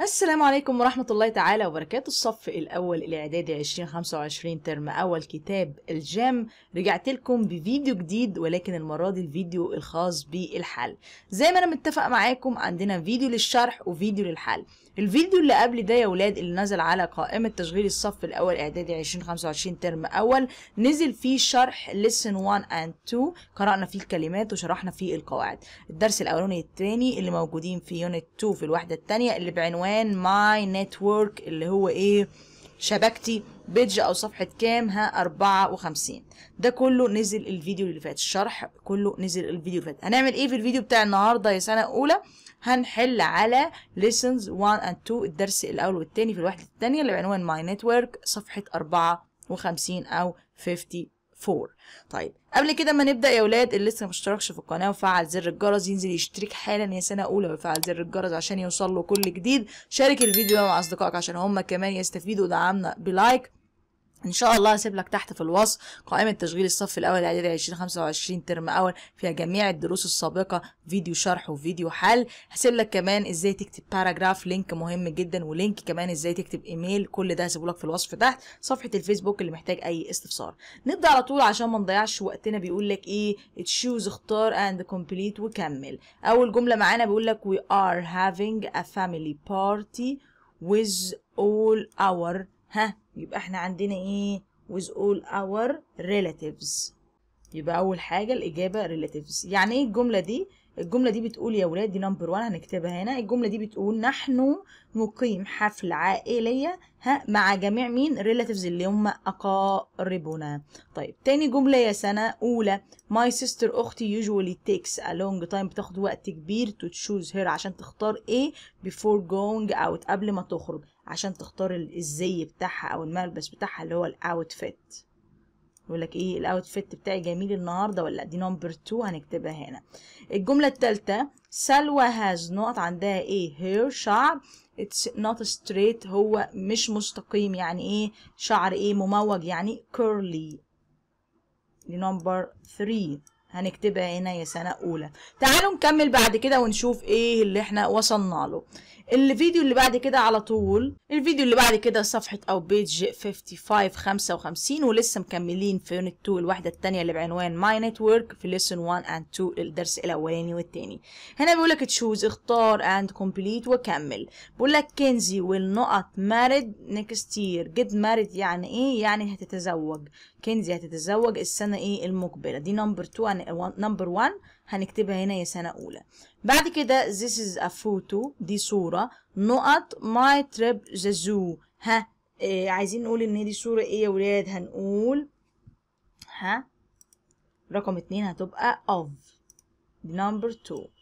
السلام عليكم ورحمة الله تعالى وبركاته الصف الأول الإعدادي 2025 ترم أول كتاب الجام رجعت لكم بفيديو جديد ولكن المرة دي الفيديو الخاص بالحل زي ما أنا متفق معاكم عندنا فيديو للشرح وفيديو للحل الفيديو اللي قبل ده يا ولاد اللي نزل على قائمة تشغيل الصف الأول إعدادي 2025 ترم أول نزل فيه شرح lesson 1 and 2 قرأنا فيه الكلمات وشرحنا فيه القواعد الدرس الأولاني التاني اللي موجودين في يونت 2 في الوحدة التانية اللي بعنوان my network اللي هو إيه شبكتي بيدج او صفحة كام ها 54 ده كله نزل الفيديو اللي فات الشرح كله نزل الفيديو اللي فات هنعمل ايه في الفيديو بتاع النهاردة يا سنة اولى هنحل على lessons 1 and 2 الدرس الأول والتاني في الوحدة التانية اللي بعنوان my network صفحة 54 أو 54 طيب قبل كده ما نبدأ يا ولاد اللي لسه ما اشتركش في القناة وفعل زر الجرس ينزل يشترك حالا يا سنة أولى ويفعل زر الجرس عشان يوصل له كل جديد شارك الفيديو مع أصدقائك عشان هم كمان يستفيدوا ودعمنا بلايك ان شاء الله هسيب لك تحت في الوصف قائمه تشغيل الصف الاول اعدادي 2025 ترم اول فيها جميع الدروس السابقه فيديو شرح وفيديو حل هسيب لك كمان ازاي تكتب باراجراف لينك مهم جدا ولينك كمان ازاي تكتب ايميل كل ده هسيبه لك في الوصف تحت صفحه الفيسبوك اللي محتاج اي استفسار نبدا على طول عشان ما نضيعش وقتنا بيقول لك ايه تشوز اختار اند كومبليت وكمل اول جمله معانا بيقول لك وي ار هافينج ا فاميلي بارتي with all our ها يبقى احنا عندنا ايه with all our relatives يبقى اول حاجه الاجابه relatives يعني ايه الجمله دي الجمله دي بتقول يا ولاد دي نمبر 1 هنكتبها هنا الجمله دي بتقول نحن نقيم حفله عائليه ها مع جميع مين relatives اللي هم اقاربنا طيب تاني جمله يا سنه اولى my sister اختي usually takes a long time بتاخد وقت كبير to choose her عشان تختار ايه before going out قبل ما تخرج عشان تختار الزي بتاعها او الملبس بتاعها اللي هو الاوتفيت يقول لك ايه الاوتفيت بتاعي جميل النهارده ولا دي نمبر 2 هنكتبها هنا الجمله الثالثه سلوى هاز نقط عندها ايه هير شعر اتس نوت ستريت هو مش مستقيم يعني ايه شعر ايه مموج يعني كيرلي دي نمبر 3 هنكتبها هنا يا سنه اولى تعالوا نكمل بعد كده ونشوف ايه اللي احنا وصلنا له الفيديو اللي بعد كده على طول الفيديو اللي بعد كده صفحة أو بيج 55 55 ولسه مكملين في يونت 2 الوحدة التانية اللي بعنوان ماي نتورك في ليسون 1 اند 2 الدرس الأولاني والتاني هنا بيقول لك تشوز اختار اند كومبليت وكمل بيقول لك كنزي will not married next year get married يعني ايه يعني هتتزوج كنزي هتتزوج السنة ايه المقبلة دي نمبر 2 نمبر 1 هنكتبها هنا يا سنة أولى بعد كده this is a photo دي صورة نقط my trip the zoo ها إيه عايزين نقول إن دي صورة إيه يا ولاد هنقول ها رقم اتنين هتبقى of number two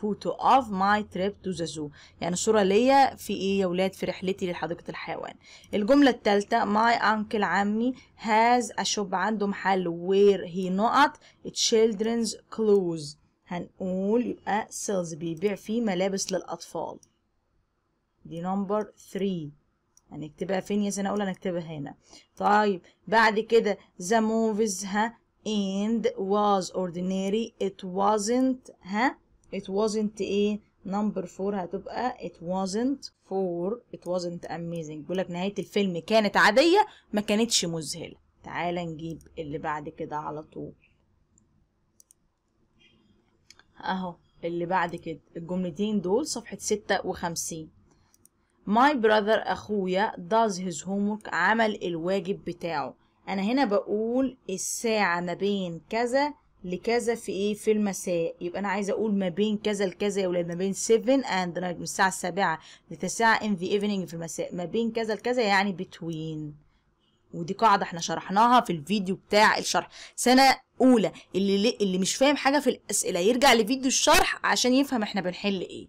photo of my trip to the zoo يعني صورة ليا في ايه يا ولاد في رحلتي لحديقة الحيوان الجملة التالتة my uncle عمي has a shop عنده محل where he not children's clothes هنقول يبقى sells بيبيع فيه ملابس للأطفال دي نمبر 3 هنكتبها فين يا سنة أولى هنكتبها هنا طيب بعد كده the movies ها and was ordinary it wasn't ها it wasn't ايه number four هتبقى it wasn't four it wasn't amazing بيقول لك نهاية الفيلم كانت عادية ما كانتش مذهلة تعالى نجيب اللي بعد كده على طول اهو اللي بعد كده الجملتين دول صفحة ستة وخمسين my brother اخويا does his homework عمل الواجب بتاعه انا هنا بقول الساعة ما بين كذا لكذا في ايه في المساء يبقى انا عايزه اقول ما بين كذا لكذا يا اولاد ما بين 7 اند من الساعه 7 9 ان ذا ايفنينج في المساء ما بين كذا لكذا يعني بتوين ودي قاعده احنا شرحناها في الفيديو بتاع الشرح سنه اولى اللي اللي مش فاهم حاجه في الاسئله يرجع لفيديو الشرح عشان يفهم احنا بنحل ايه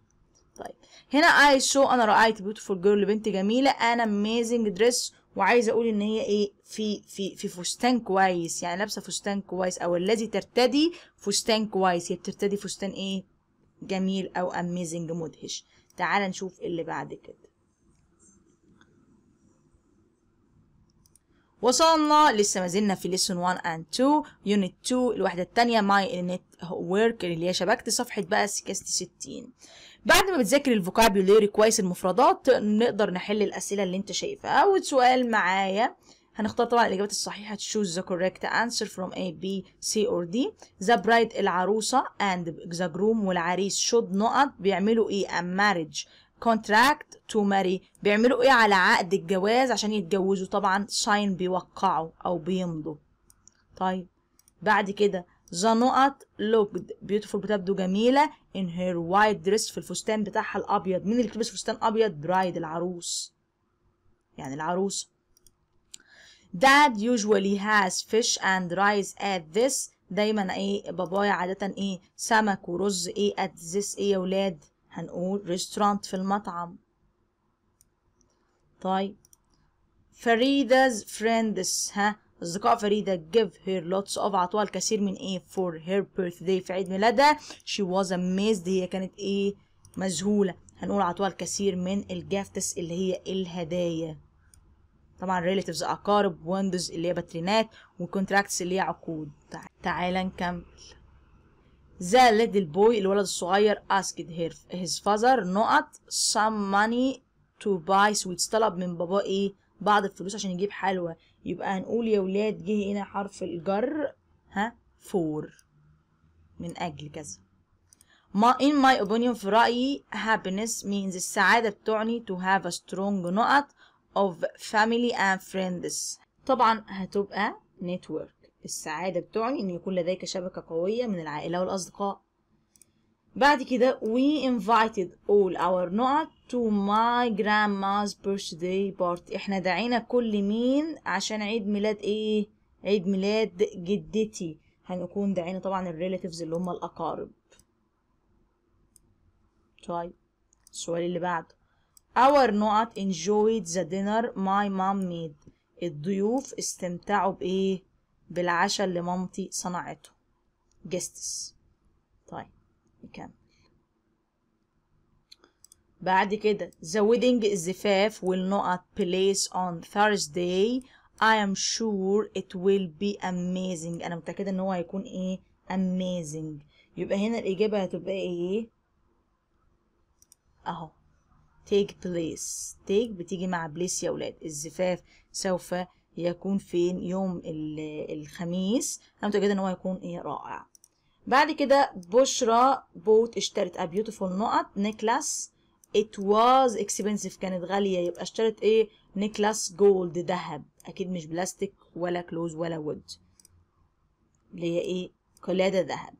طيب هنا اي شو انا رايت بيوتيفول جيرل بنت جميله انا اميزنج دريس وعايزه اقول ان هي ايه في في في فستان كويس يعني لابسه فستان كويس او الذي ترتدي فستان كويس هي بترتدي فستان ايه جميل او اميزنج مدهش تعال نشوف اللي بعد كده وصلنا لسه ما زلنا في ليسون 1 اند 2 يونت 2 الوحدة التانية ماي net ورك اللي هي شبكة صفحة بقى 66 بعد ما بتذاكر الفوكابيولاري كويس المفردات نقدر نحل الأسئلة اللي انت شايفها أول سؤال معايا هنختار طبعا الإجابات الصحيحة choose the correct answer from A, B, C or D the bride العروسة and the groom والعريس should not بيعملوا إيه a marriage contract to marry بيعملوا ايه على عقد الجواز عشان يتجوزوا طبعا sign بيوقعوا او بيمضوا طيب بعد كده ذا نقط لوكد بيوتيفول بتبدو جميله in her white dress في الفستان بتاعها الابيض مين اللي بتلبس فستان ابيض برايد العروس يعني العروسه dad usually has fish and rice at this دايما ايه بابايا عاده ايه سمك ورز ايه at this ايه يا ولاد هنقول ريستورانت في المطعم طيب فريدا's friends ها أصدقاء فريدة give her lots of عطوها الكثير من إيه for her birthday في عيد ميلادها she was amazed هي كانت إيه مذهولة هنقول عطوها الكثير من الجافتس اللي هي الهدايا طبعا relatives أقارب windows اللي هي باترينات وcontracts اللي هي عقود تعال نكمل The little boy الولد الصغير asked her his father not some money to buy sweets طلب من باباه ايه بعض الفلوس عشان يجيب حلوى يبقى هنقول يا ولاد جه هنا حرف الجر ها فور من اجل كذا ما in my opinion في رأيي happiness means السعادة بتعني to have a strong نقط of family and friends طبعا هتبقى network السعادة بتعني إن يكون لديك شبكة قوية من العائلة والأصدقاء بعد كده we invited all our نقط to my grandma's birthday party احنا دعينا كل مين عشان عيد ميلاد ايه عيد ميلاد جدتي هنكون دعينا طبعا الريلاتيفز اللي هم الاقارب طيب السؤال اللي بعده our نقط enjoyed the dinner my mom made الضيوف استمتعوا بايه بالعشاء اللي مامتي صنعته جستس طيب نكمل بعد كده the wedding الزفاف will not place on Thursday I am sure it will be amazing انا متأكدة ان هو هيكون ايه amazing يبقى هنا الإجابة هتبقى ايه اهو take place take بتيجي مع place يا ولاد الزفاف سوف يكون فين يوم الخميس انا متاكده ان هو هيكون ايه رائع بعد كده بشرى بوت اشترت ا بيوتيفول نقط نيكلاس ات واز اكسبنسيف كانت غاليه يبقى اشترت ايه نيكلاس جولد ذهب اكيد مش بلاستيك ولا كلوز ولا وود اللي هي ايه قلاده ذهب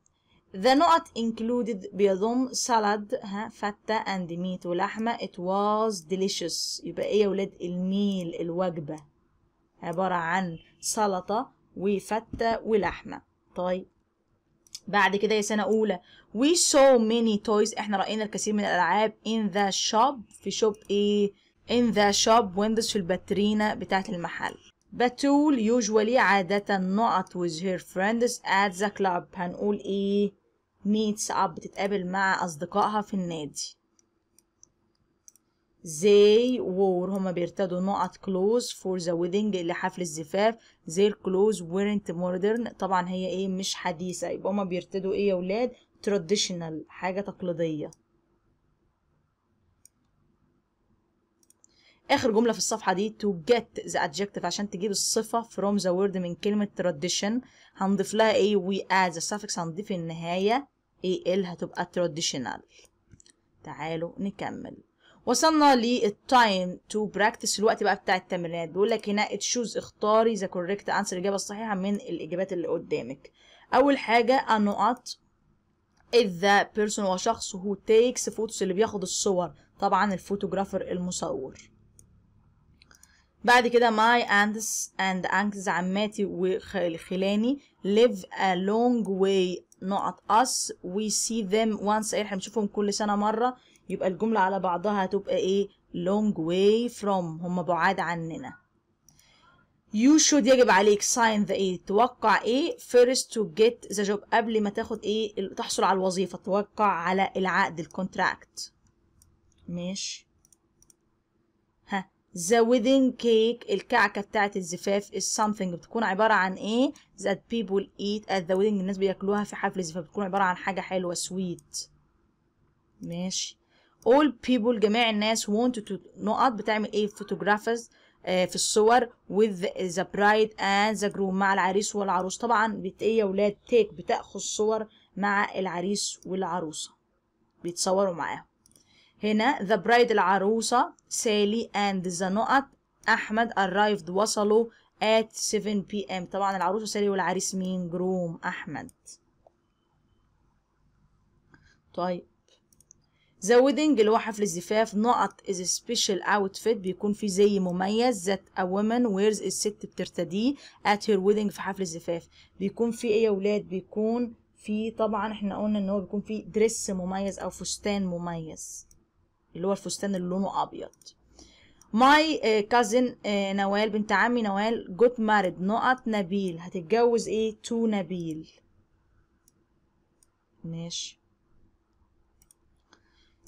The نقط included بيضم سالاد ها فتة and meat ولحمة it was delicious يبقى ايه يا ولاد الميل الوجبة عبارة عن سلطة وفتة ولحمة طيب بعد كده يا سنة أولى we saw many toys احنا رأينا الكثير من الألعاب in the shop في شوب ايه in the shop windows في الباترينا بتاعة المحل بتول usually عادة نقط with her friends at the club هنقول ايه meets up بتتقابل مع أصدقائها في النادي they wore هما بيرتدوا نقط clothes for the wedding لحفل الزفاف their clothes weren't modern طبعا هي ايه مش حديثة يبقى هما بيرتدوا ايه يا ولاد traditional حاجة تقليدية اخر جمله في الصفحه دي to get the adjective عشان تجيب الصفه from the word من كلمه tradition هنضيف لها ايه we add the suffix هنضيف النهايه ال إيه؟ هتبقى traditional تعالوا نكمل وصلنا للتايم تو براكتس الوقت بقى بتاع التمرينات بيقول لك هنا تشوز اختاري ذا كوريكت انسر الاجابه الصحيحه من الاجابات اللي قدامك اول حاجه النقط اذا بيرسون هو شخص هو تيكس فوتوس اللي بياخد الصور طبعا الفوتوغرافر المصور بعد كده ماي اندس اند انكز عماتي وخلاني live a long way نقط us we see them once احنا بنشوفهم كل سنة مرة يبقى الجملة على بعضها هتبقى ايه long way from هم بعاد عننا you should يجب عليك sign the ايه توقع ايه first to get the job قبل ما تاخد ايه تحصل على الوظيفة توقع على العقد الكونتراكت ماشي ها the wedding cake الكعكة بتاعة الزفاف is something بتكون عبارة عن ايه that people eat at the wedding الناس بياكلوها في حفل الزفاف بتكون عبارة عن حاجة حلوة sweet ماشي all people جميع الناس want to نقط بتعمل ايه photographers آه في الصور with the bride and the groom مع العريس والعروس طبعا بت ايه يا ولاد take بتاخد صور مع العريس والعروسه بيتصوروا معاهم هنا the bride العروسه سالي and the نقط احمد arrived وصلوا at 7 pm طبعا العروسه سالي والعريس مين جروم احمد طيب ذا ويدنج اللي هو حفل الزفاف نقط از سبيشال اوتفيت بيكون فيه زي مميز that a woman wears الست بترتديه ات هير ويدنج في حفل الزفاف بيكون فيه ايه يا ولاد بيكون فيه طبعا احنا قلنا ان هو بيكون فيه درس مميز او فستان مميز اللي هو الفستان اللي لونه ابيض ماي كازن uh, uh, نوال بنت عمي نوال جوت مارد نقط نبيل هتتجوز ايه تو نبيل ماشي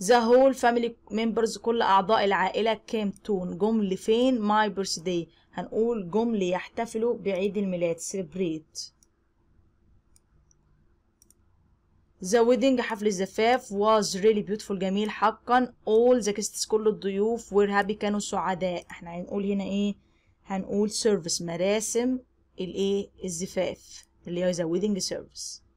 The whole family members كل أعضاء العائلة came تون جم فين my birthday هنقول جمل يحتفلوا بعيد الميلاد celebrate The wedding حفل الزفاف was really beautiful جميل حقا all the guests كل الضيوف were happy كانوا سعداء احنا هنقول هنا ايه هنقول service مراسم الايه الزفاف اللي هي the wedding service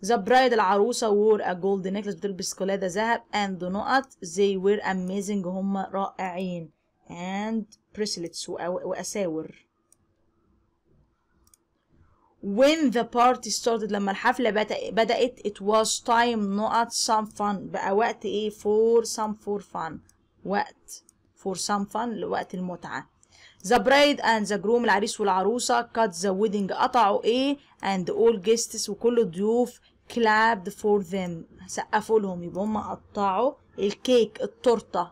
The bride العروسة wore a gold necklace بتلبس قلادة ذهب and the نقط they were amazing هم رائعين and bracelets وأساور When the party started لما الحفلة بدأت it was time نقط some fun بقى وقت ايه for some for fun وقت for some fun لوقت المتعة The bride and the groom العريس والعروسة cut the wedding قطعوا ايه and all guests وكل الضيوف clapped for them سقفوا لهم يبقى هم قطعوا الكيك التورتة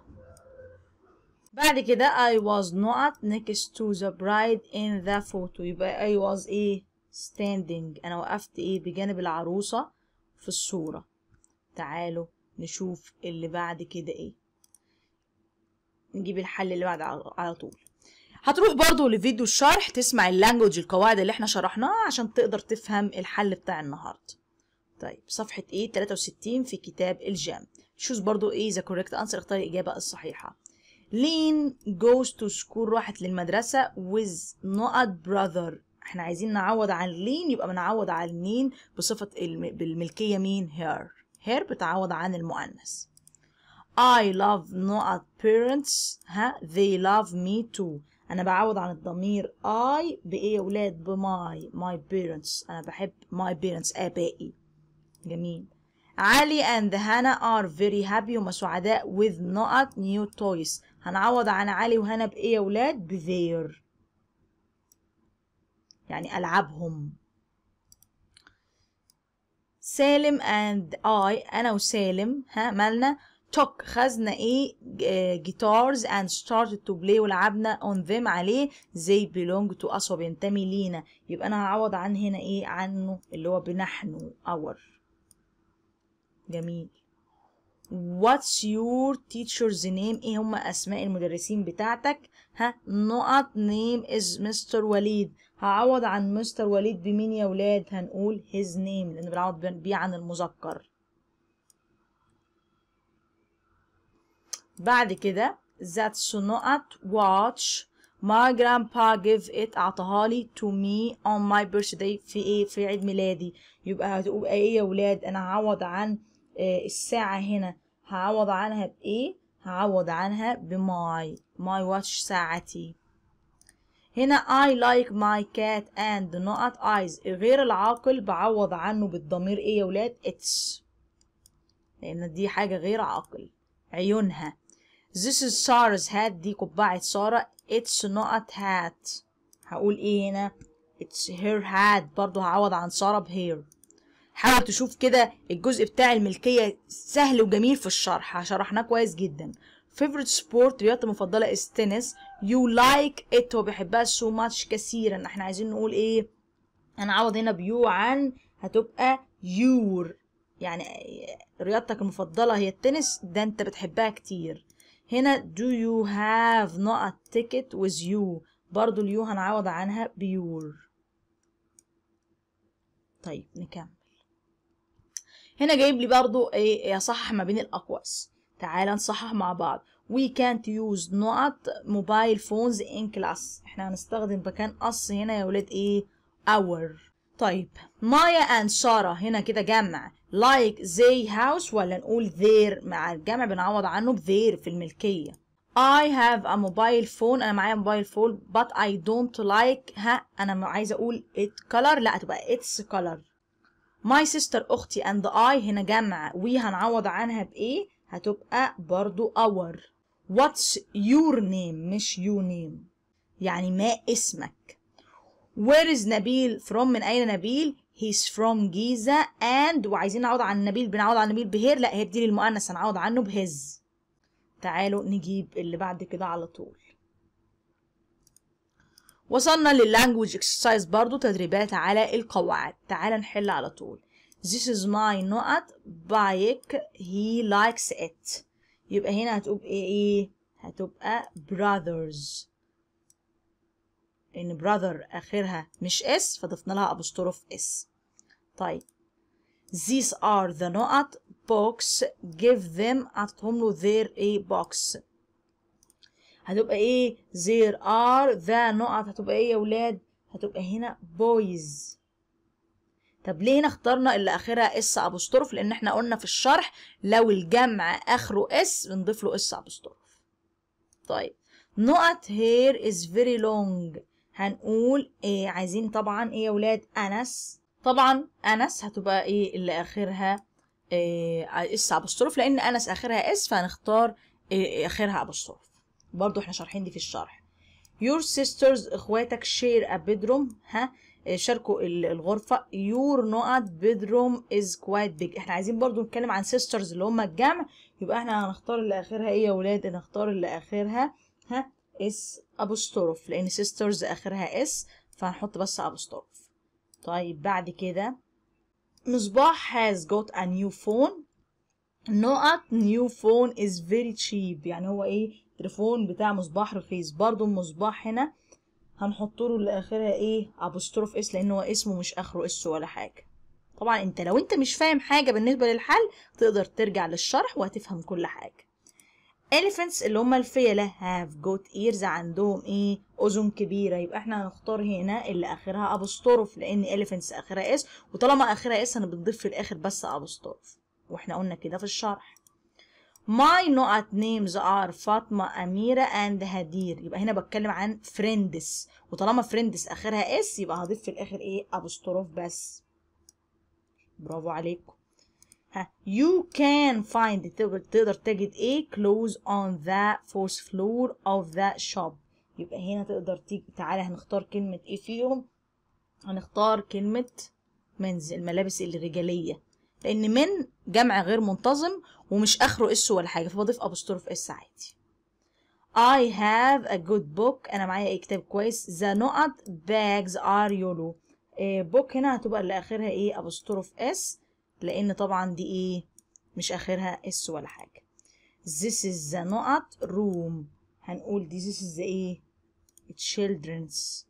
بعد كده I was not next to the bride in the photo يبقى I was ايه standing انا وقفت ايه بجانب العروسة في الصورة تعالوا نشوف اللي بعد كده ايه نجيب الحل اللي بعد على طول هتروح برضو لفيديو الشرح تسمع اللانجوج القواعد اللي احنا شرحناها عشان تقدر تفهم الحل بتاع النهارده طيب صفحة ايه 63 في كتاب الجام شوز برضو ايه ذا كوريكت انسر اختار الإجابة الصحيحة لين goes to school راحت للمدرسة with not brother احنا عايزين نعوض عن لين يبقى بنعوض عن مين بصفة بالملكية مين هير هير بتعوض عن المؤنث I love not parents ها they love me too انا بعوض عن الضمير اي بايه يا ولاد بماي ماي بيرنتس انا بحب ماي بيرنتس ابائي جميل علي اند هانا ار فيري هابي هما سعداء with نوت نيو تويز هنعوض عن علي وهنا بايه يا ولاد بذير يعني العابهم سالم اند اي انا وسالم ها مالنا took خدنا ايه جيتارز and started to play ولعبنا on them عليه they belong to us وبينتمي لينا يبقى انا هعوض عن هنا ايه عنه اللي هو بنحن our جميل What's your teacher's name؟ ايه هم اسماء المدرسين بتاعتك؟ ها نقط name is مستر وليد هعوض عن مستر وليد بمين يا ولاد؟ هنقول his name لان بنعوض بيه عن المذكر بعد كده that's not watch my grandpa give it اعطاها لي to me on my birthday في ايه في عيد ميلادي يبقى هتقول ايه يا ولاد انا هعوض عن آه، الساعة هنا هعوض عنها بايه هعوض عنها بماي ماي واتش ساعتي هنا I like my cat and not eyes غير العاقل بعوض عنه بالضمير ايه يا ولاد it's لان دي حاجة غير عاقل عيونها This is Sarah's hat دي قبعة سارة It's not hat هقول ايه هنا It's her hat برضو هعوض عن سارة بهير حاول تشوف كده الجزء بتاع الملكية سهل وجميل في الشرح شرحناه كويس جدا favorite sport رياضتي المفضلة is tennis you like it بيحبها so much كثيرا احنا عايزين نقول ايه انا عوض هنا بيو عن هتبقى يور يعني رياضتك المفضلة هي التنس ده انت بتحبها كتير هنا do you have not a ticket with you برضو اليو هنعوض عنها بيور طيب نكمل هنا جايب لي برضو ايه, إيه، اصحح ما بين الاقواس تعال نصحح مع بعض we can't use not mobile phones in class احنا هنستخدم مكان us هنا يا ولاد ايه our طيب مايا اند ساره هنا كده جمع لايك زي هاوس ولا نقول ذير مع الجمع بنعوض عنه بذير في الملكيه I have a mobile phone انا معايا موبايل فون but I don't like ها انا عايزه اقول it color لا هتبقى it's color my sister اختي and I هنا جمع و هنعوض عنها بايه هتبقى برضو our what's your name مش you name يعني ما اسمك Where is Nabil from من أين نبيل he's from Giza and وعايزين نعوض عن نبيل بنعوض عن نبيل بهير لا هي بديل المؤنث هنعوض عنه بهز تعالوا نجيب اللي بعد كده على طول وصلنا language اكسرسايز برضو تدريبات على القواعد تعال نحل على طول This is my not bike he likes it يبقى هنا هتبقى ايه هتبقى brothers لأن brother آخرها مش اس فضفنا لها أبوستروف اس طيب these are the نقط box give them اعطتهم له their a box هتبقى ايه there are the نقط هتبقى ايه يا ولاد هتبقى هنا boys طب ليه هنا اخترنا اللي اخرها اس ابوستروف لان احنا قلنا في الشرح لو الجمع اخره اس بنضيف له اس ابوستروف طيب نقط here is very long هنقول إيه عايزين طبعا إيه يا ولاد أنس طبعا أنس هتبقى إيه اللي آخرها إيه اس ابوستروف لأن أنس آخرها اس فهنختار إيه, إيه، آخرها ابوستروف برضو إحنا شارحين دي في الشرح يور سيسترز إخواتك شير أ bedroom ها إيه، شاركوا الغرفة يور not bedroom از كوايت بيج احنا عايزين برضو نتكلم عن سيسترز اللي هم الجمع يبقى احنا هنختار اللي اخرها ايه يا ولاد هنختار اللي اخرها ها اس ابوستروف لان سيسترز اخرها اس فهنحط بس ابوستروف طيب بعد كده مصباح has got a new phone نقط new phone is very cheap يعني هو ايه تليفون بتاع مصباح رخيص برضو المصباح هنا هنحط له اللي اخرها ايه ابوستروف اس لان هو اسمه مش اخره اس ولا حاجه طبعا انت لو انت مش فاهم حاجه بالنسبه للحل تقدر ترجع للشرح وهتفهم كل حاجه elephants اللي هم الفيلة have goat ears عندهم ايه أذن كبيرة يبقى احنا هنختار هنا اللي آخرها ابوستروف لأن elephants آخرها اس وطالما آخرها اس أنا بنضيف في الآخر بس ابوستروف واحنا قلنا كده في الشرح My not names are فاطمة أميرة and هدير يبقى هنا بتكلم عن فريندس وطالما فريندس آخرها اس يبقى هضيف في الآخر ايه ابوستروف بس برافو عليكم you can find تقدر تجد ايه close on the fourth floor of the shop يبقى هنا تقدر تيجي تعالى هنختار كلمة ايه فيهم هنختار كلمة منز الملابس الرجالية لأن من جمع غير منتظم ومش آخره اس ولا حاجة فبضيف أبوستروف اس عادي I have a good book أنا معايا إيه كتاب كويس the نقط bags are yellow إيه، book هنا هتبقى اللي آخرها ايه أبوستروف اس لان طبعا دي ايه مش اخرها اس ولا حاجه this is the not room هنقول دي this is the ايه children's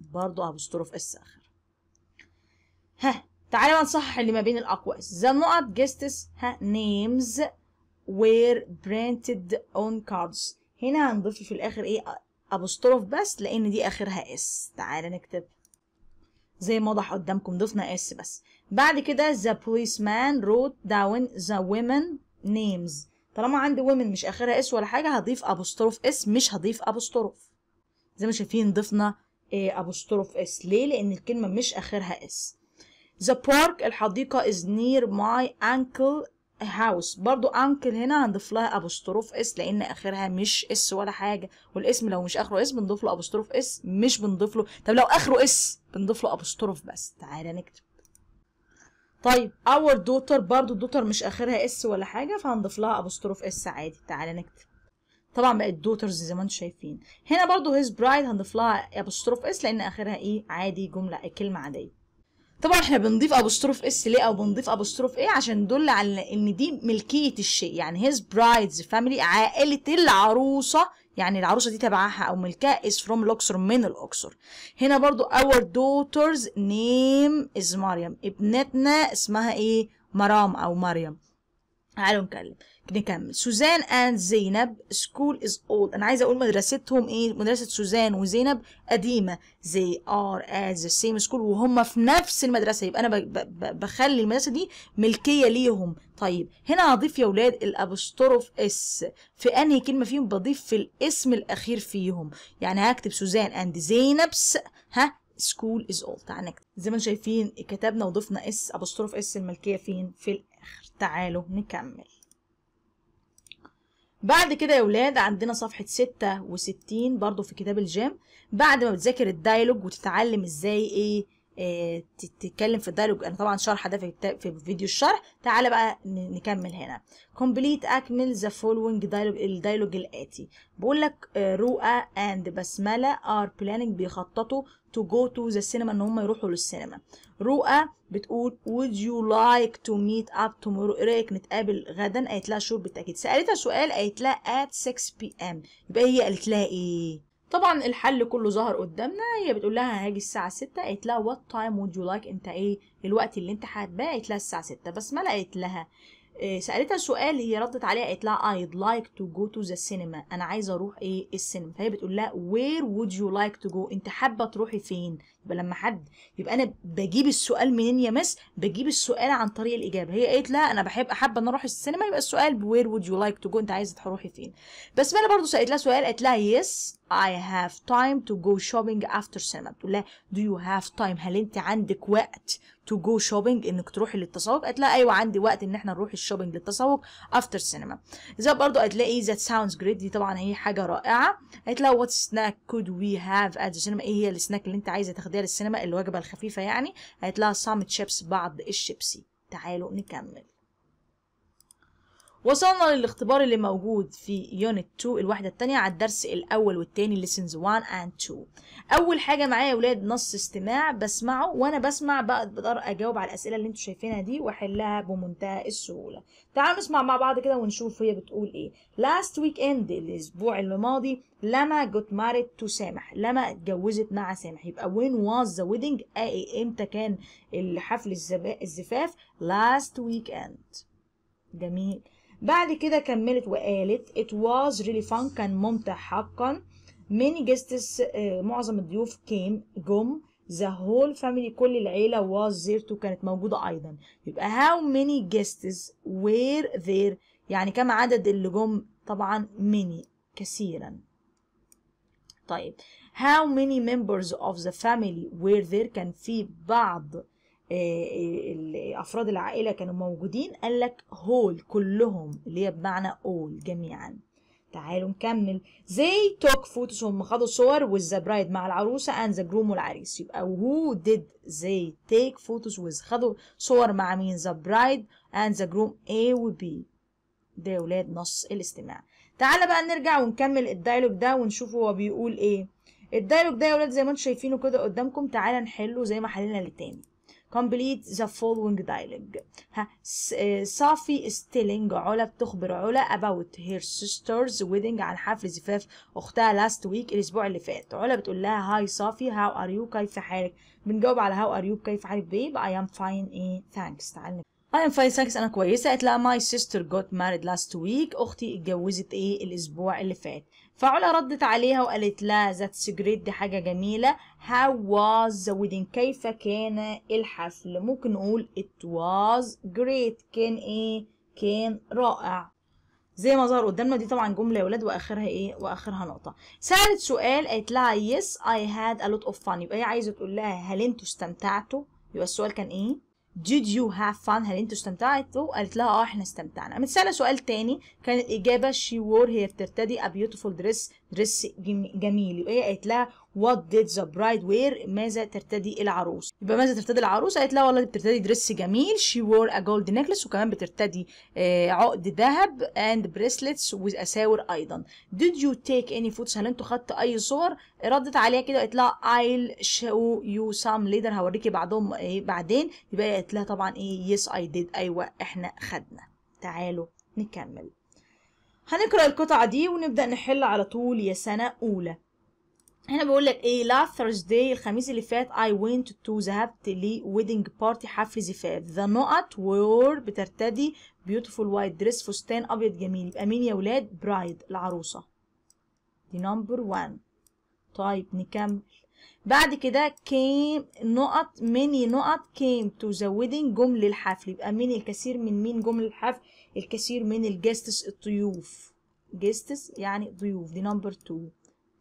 برضو ابوستروف اس اخر ها تعالى بقى نصحح اللي ما بين الاقواس the not guests ها names were printed on cards هنا هنضيف في الاخر ايه ابوستروف بس لان دي اخرها اس تعالى نكتب زي ما وضح قدامكم ضفنا اس بس بعد كده the policeman wrote down the women names طالما عندي women مش اخرها اس ولا حاجه هضيف ابوستروف اس مش هضيف ابوستروف زي ما شايفين ضفنا إيه ابوستروف اس ليه لان الكلمه مش اخرها اس The park الحديقة is near my uncle هاوس برضو انكل هنا هنضيف لها ابوستروف اس لان اخرها مش اس ولا حاجه والاسم لو مش اخره اس بنضيف له ابوستروف اس مش بنضيف له طب لو اخره اس بنضيف له ابوستروف بس تعالى نكتب طيب اور دوتر برضو الدوتر مش اخرها اس ولا حاجه فهنضيف لها ابوستروف اس عادي تعالى نكتب طبعا بقت دوترز زي ما انتم شايفين هنا برضو هيز برايد هنضيف لها ابوستروف اس لان اخرها ايه عادي جمله كلمه عاديه طبعا احنا بنضيف ابوستروف اس ليه او بنضيف ابوستروف ايه عشان ندل على ان دي ملكيه الشيء يعني هيز برايدز فاميلي عائله العروسه يعني العروسه دي تبعها او ملكها از فروم لوكسور من الاقصر هنا برضو اور دوترز نيم از مريم ابنتنا اسمها ايه مرام او مريم تعالوا نكلم نكمل سوزان اند زينب سكول از اولد انا عايزه اقول مدرستهم ايه مدرسه سوزان وزينب قديمه زي ار از سيم سكول وهم في نفس المدرسه يبقى انا بخلي المدرسه دي ملكيه ليهم طيب هنا هضيف يا ولاد الابوستروف اس في انهي كلمه فيهم بضيف في الاسم الاخير فيهم يعني هكتب سوزان اند زينب ها سكول از اولد تعال نكتب زي ما انتم شايفين كتبنا وضفنا اس ابوستروف اس الملكيه فين في الاخر تعالوا نكمل بعد كده يا ولاد عندنا صفحة 66 برضو في كتاب الجيم بعد ما بتذاكر الدايلوج وتتعلم ازاي ايه, آه، تتكلم في الدايلوج انا طبعا شرح ده في, فيديو الشرح تعالى بقى نكمل هنا كومبليت اكمل ذا فولوينج دايلوج الدايلوج الاتي بقول لك آه، رؤى اند بسمله ار بلاننج بيخططوا to go to the cinema ان هم يروحوا للسينما رؤى بتقول would you like to meet up tomorrow ايه رايك نتقابل غدا قالت لها شور بالتاكيد سالتها سؤال قالت لها at 6 pm يبقى هي قالت لها ايه طبعا الحل كله ظهر قدامنا هي بتقول لها هاجي الساعه 6 قالت لها وات تايم would يو لايك انت ايه الوقت اللي انت حابه قالت لها الساعه 6 بس ما لقيت لها آه، سالتها سؤال هي ردت عليها قالت لها I'd like to go to the cinema انا عايزه اروح ايه السينما فهي بتقول لها where would you like to go انت حابه تروحي فين يبقى لما حد يبقى انا بجيب السؤال منين يا مس بجيب السؤال عن طريق الاجابه هي قالت لها انا بحب حابه ان اروح السينما يبقى السؤال where would you like to go انت عايزه تروحي فين بس بقى برضه سالت لها سؤال قالت لها yes I have time to go shopping after cinema بتقول لها do you have time هل انت عندك وقت to go shopping انك تروحي للتسوق قالت لها ايوه عندي وقت ان احنا نروح الشوبينج للتسوق after cinema زي برضو هتلاقي إيه, that sounds great دي طبعا هي حاجه رائعه قالت لها what snack could we have at the cinema ايه هي السناك اللي انت عايزه تاخديها للسينما الوجبه الخفيفه يعني قالت لها some chips بعض الشيبسي تعالوا نكمل وصلنا للاختبار اللي موجود في يونت 2 الوحدة التانية على الدرس الأول والتاني ليسنز 1 اند 2 أول حاجة معايا يا ولاد نص استماع بسمعه وأنا بسمع بقدر أجاوب على الأسئلة اللي انتوا شايفينها دي وأحلها بمنتهى السهولة تعالوا نسمع مع بعض كده ونشوف هي بتقول إيه last weekend الأسبوع الماضي لما جوت ماريد تو سامح لما اتجوزت مع سامح يبقى when was the wedding إيه إمتى كان الحفل الزفاف last weekend جميل بعد كده كملت وقالت it was really fun كان ممتع حقا many guests معظم الضيوف came جم the whole family كل العيلة was there too كانت موجودة أيضا يبقى how many guests were there يعني كم عدد اللي جم طبعا many كثيرا طيب how many members of the family were there كان في بعض آه، افراد العائله كانوا موجودين قال لك هول كلهم اللي هي بمعنى اول جميعا تعالوا نكمل زي توك فوتوز هم خدوا صور وذ برايد مع العروسة and the groom والعريس يبقى who did they take photos with خدوا صور مع مين ذا برايد and the groom A و ده ده ولاد نص الاستماع تعالى بقى نرجع ونكمل الدايلوج ده ونشوف هو بيقول ايه الدايلوج ده يا ولاد زي ما انتم شايفينه كده قدامكم تعالى نحله زي ما حللنا اللي تاني complete the following dialogue ها صافي ستيلينج علا بتخبر علا about her sister's wedding عن حفل زفاف اختها last week الاسبوع اللي فات علا بتقول لها هاي صافي how are you كيف حالك بنجاوب على how are you كيف حالك babe I am fine eh thanks تعال I am fine thanks أنا كويسة قالت لها my sister got married last week أختي اتجوزت إيه الأسبوع اللي فات فعلا ردت عليها وقالت لا ذاتس جريت دي حاجة جميلة هاو واز ودين كيف كان الحفل ممكن نقول ات واز جريت كان ايه كان رائع زي ما ظهر قدامنا دي طبعا جملة يا ولاد واخرها ايه واخرها نقطة سألت سؤال قالت لها يس اي هاد ا لوت اوف فان يبقى هي عايزة تقول لها هل انتوا استمتعتوا يبقى السؤال كان ايه did you have fun هل انتوا استمتعتوا قالت لها اه احنا استمتعنا متسألة سؤال تاني كان الإجابة she wore هي بترتدي a beautiful dress درس جميل يبقى هي قالت لها وات ديد ذا برايد وير ماذا ترتدي العروس يبقى ماذا ترتدي العروس قالت لها والله بترتدي درس جميل شي وور ا جولد necklace وكمان بترتدي آه, عقد ذهب اند بريسلتس واساور ايضا did you take any photos هل انتوا خدتوا اي صور ردت عليها كده قالت لها I'll show you some later هوريكي بعدهم ايه بعدين يبقى قالت لها طبعا ايه yes I did ايوه احنا خدنا تعالوا نكمل هنقرأ القطعة دي ونبدأ نحل على طول يا سنة أولى هنا بقول لك ايه لا Thursday الخميس اللي فات I went to ذهبت لي ويدنج بارتي حفل زفاف the نقط were بترتدي beautiful white dress فستان أبيض جميل يبقى مين يا ولاد برايد العروسة دي نمبر 1 طيب نكمل بعد كده came نقط many نقط came to the wedding جمل الحفل يبقى many الكثير من مين جمل الحفل الكثير من الجستس الضيوف جستس يعني ضيوف دي نمبر 2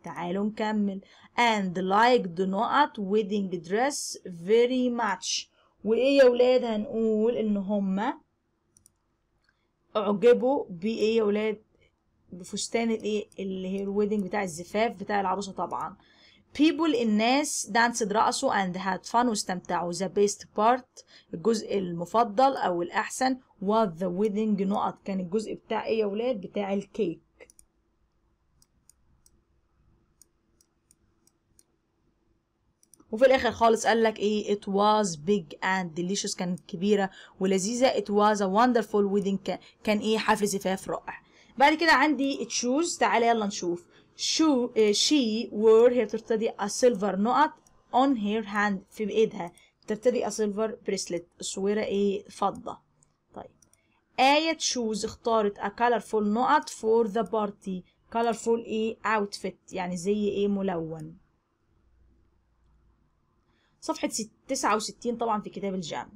تعالوا نكمل and like the نقط wedding dress very much وايه يا ولاد هنقول ان هما اعجبوا بايه يا ولاد بفستان الايه اللي هي الويدنج بتاع الزفاف بتاع العروسه طبعا people الناس danced رقصوا and had fun واستمتعوا the best part الجزء المفضل أو الأحسن was the wedding نقط كان الجزء بتاع إيه يا ولاد بتاع الكيك وفي الاخر خالص قال لك ايه it was big and delicious كانت كبيره ولذيذه it was a wonderful wedding كان ايه حفل زفاف رائع بعد كده عندي تشوز تعالى يلا نشوف شو إيه، شي وور هي بترتدي a silver نقط on her hand في ايدها بترتدي a silver صويره الصويرة إيه فضة طيب آية شوز اختارت a colorful نقط for the party colorful إيه اوتفيت يعني زي إيه ملون صفحة 69 طبعا في كتاب الجامع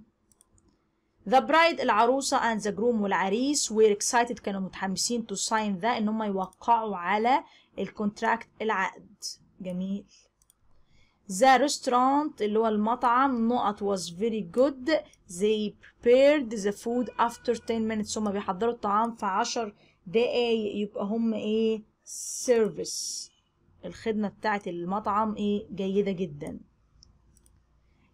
The bride العروسة and the groom والعريس were excited كانوا متحمسين to sign ده ان هم يوقعوا على الكونتراكت العقد جميل ذا ريستورانت اللي هو المطعم نقط was very good they prepared the food after 10 minutes هما بيحضروا الطعام في 10 دقايق يبقى هم ايه service الخدمة بتاعت المطعم ايه جيدة جدا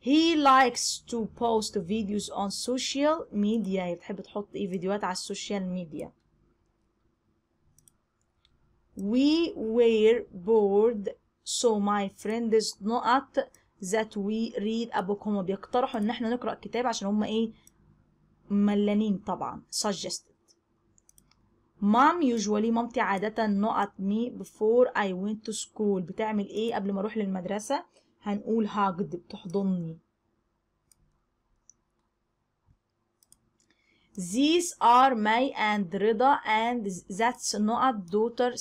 he likes to post videos on social media هي يعني بتحب تحط ايه فيديوهات على السوشيال ميديا we were bored so my friend is not that we read a book هما بيقترحوا ان احنا نقرا كتاب عشان هما ايه ملانين طبعا suggested mom usually مامتي عاده نقط me before i went to school بتعمل ايه قبل ما اروح للمدرسه هنقول هاجد بتحضني These are May and رضا and that's نقط daughter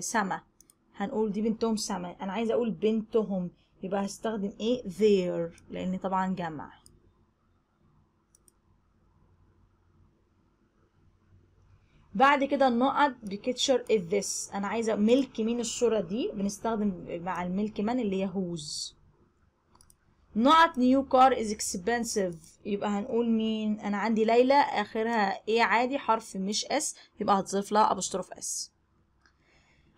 سما eh, هنقول دي بنتهم سما أنا عايزة أقول بنتهم يبقى هستخدم إيه their لأن طبعا جمع بعد كده النقط بكتشر is this أنا عايزة ملك مين الصورة دي بنستخدم مع الملك من اللي هي whose not new car is expensive يبقى هنقول مين انا عندي ليلى اخرها ايه عادي حرف مش اس يبقى هتضيف لها ابوستروف اس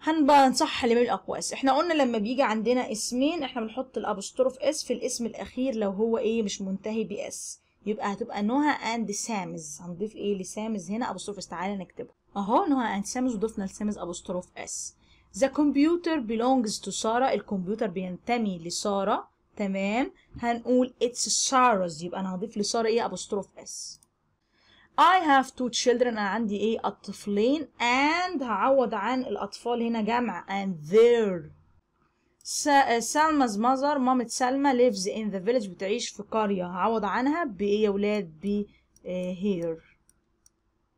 هنبقى نصحح اللي الاقواس احنا قلنا لما بيجي عندنا اسمين احنا بنحط الابوستروف اس في الاسم الاخير لو هو ايه مش منتهي باس يبقى هتبقى نوها اند سامز هنضيف ايه لسامز هنا ابوستروف اس تعالى نكتبه اهو نوها اند سامز وضفنا لسامز ابوستروف اس The computer belongs to سارة الكمبيوتر بينتمي لسارة تمام هنقول اتس Sarah's يبقى انا هضيف لساره ايه ابوستروف اس I have two children أنا عندي إيه الطفلين and هعوض عن الأطفال هنا جمع and their سلمى's mother مامة سلمى lives in the village بتعيش في قرية هعوض عنها بإيه يا ولاد ب آه، here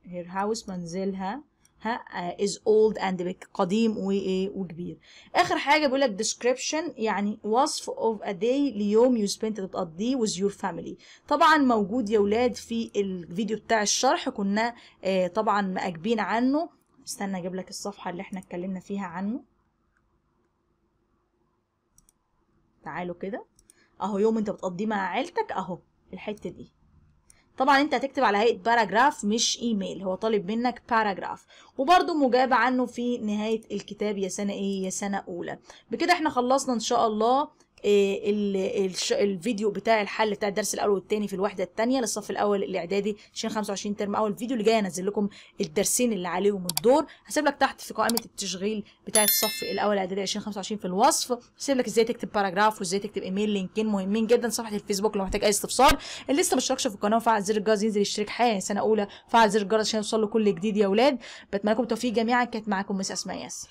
her house منزلها ها از اولد اند قديم وايه وكبير اخر حاجه بيقول لك ديسكريبشن يعني وصف اوف ا داي ليوم يو سبنت بتقضيه وذ يور فاميلي طبعا موجود يا ولاد في الفيديو بتاع الشرح كنا آه طبعا مأجبين عنه استنى اجيب لك الصفحه اللي احنا اتكلمنا فيها عنه تعالوا كده اهو يوم انت بتقضيه مع عيلتك اهو الحته دي طبعا انت هتكتب على هيئه باراجراف مش ايميل هو طالب منك باراجراف وبرده مجابه عنه في نهايه الكتاب يا سنه ايه يا سنه اولى بكده احنا خلصنا ان شاء الله إيه، الفيديو بتاع الحل بتاع الدرس الاول والثاني في الوحده الثانيه للصف الاول الاعدادي 2025 ترم اول الفيديو اللي جاي انزل لكم الدرسين اللي عليهم الدور هسيب لك تحت في قائمه التشغيل بتاع الصف الاول الاعدادي 2025 في الوصف هسيب لك ازاي تكتب باراجراف وازاي تكتب ايميل لينكين مهمين جدا صفحه الفيسبوك لو محتاج اي استفسار اللي لسه ما اشتركش في القناه وفعل زر الجرس ينزل يشترك حالا سنه اولى فعل زر الجرس عشان يوصل له كل جديد يا اولاد بتمنى لكم التوفيق جميعا كانت معاكم مس اسماء ياسر